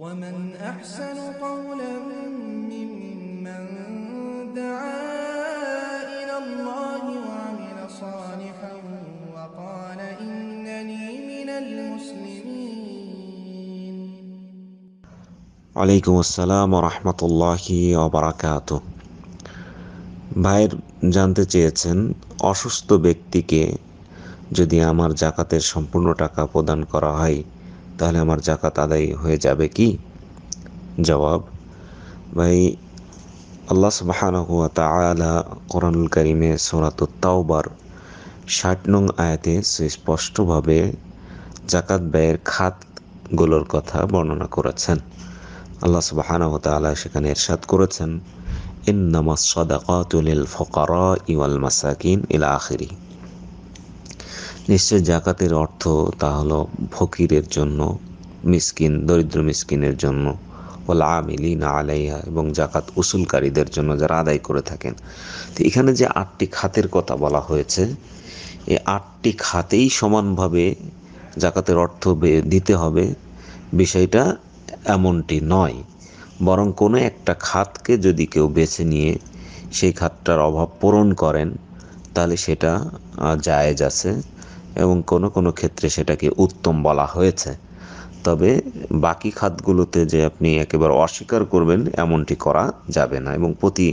ومن أحسن قولا ممن دعا إلى الله وعمل صالحا وقال إنني من المسلمين عليكم السلام ورحمة الله وبركاته ভাইয়ের জানতে চেয়েছেন অসুস্থ ব্যক্তিকে যদি আমার জাকাতের সম্পূর্ণ টাকা প্রদান করা হয় তাহলে আমার জাকাত আদায় হয়ে যাবে কি জবাব ভাই আল্লাহ সুবাহানহুয়া তালা কোরআনুল করিমে সোরাত তাওবার ষাট নং আয়াতে সুস্পষ্টভাবে জাকাত ব্যয়ের খাতগুলোর কথা বর্ণনা করেছেন আল্লাহ সুবাহানহ আলা সেখানে এরশাদ করেছেন ইন্নামাস সদাকাতুল ফকার ইওয়াল মাসাকিন ইলা আখিরি নিশ্চয় জাকাতের অর্থ তা হলো ফকিরের জন্য মিসকিন দরিদ্র মিসকিনের জন্য ওলা আমিলিন আলাইহা এবং জাকাত উসুলকারীদের জন্য যারা আদায় করে থাকেন তো এখানে যে আটটি খাতের কথা বলা হয়েছে এই আটটি খাতেই সমানভাবে জাকাতের অর্থ দিতে হবে বিষয়টা এমনটি নয় বরং কোনো একটা খাতকে যদি কেউ বেছে নিয়ে সেই খাতটার অভাব পূরণ করেন তাহলে সেটা জায়েজ আছে এবং কোনো কোনো ক্ষেত্রে সেটাকে উত্তম বলা হয়েছে তবে বাকি খাতগুলোতে যে আপনি একেবারে অস্বীকার করবেন এমনটি করা যাবে না এবং প্রতি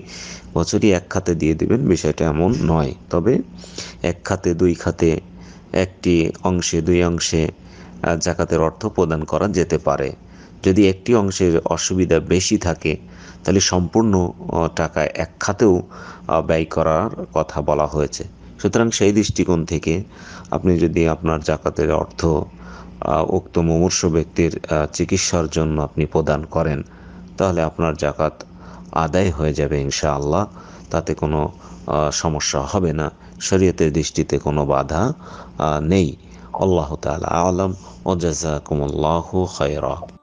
বছরই এক খাতে দিয়ে দিবেন বিষয়টা এমন নয় তবে এক খাতে দুই খাতে একটি অংশে দুই অংশে জাকাতের অর্থ প্রদান করা যেতে পারে যদি একটি অংশের অসুবিধা বেশি থাকে তাহলে সম্পূর্ণ টাকা এক খাতেও ব্যয় করার কথা বলা হয়েছে সুতরাং সেই দৃষ্টিকোণ থেকে আপনি যদি আপনার জাকাতের অর্থ উক্ত মুমূর্ষ ব্যক্তির চিকিৎসার জন্য আপনি প্রদান করেন তাহলে আপনার জাকাত আদায় হয়ে যাবে ইনশা আল্লাহ তাতে কোনো সমস্যা হবে না শরীয়তের দৃষ্টিতে কোনো বাধা নেই আল্লাহ তালা আলম ও জাজাকুমুল্লাহ খয়রা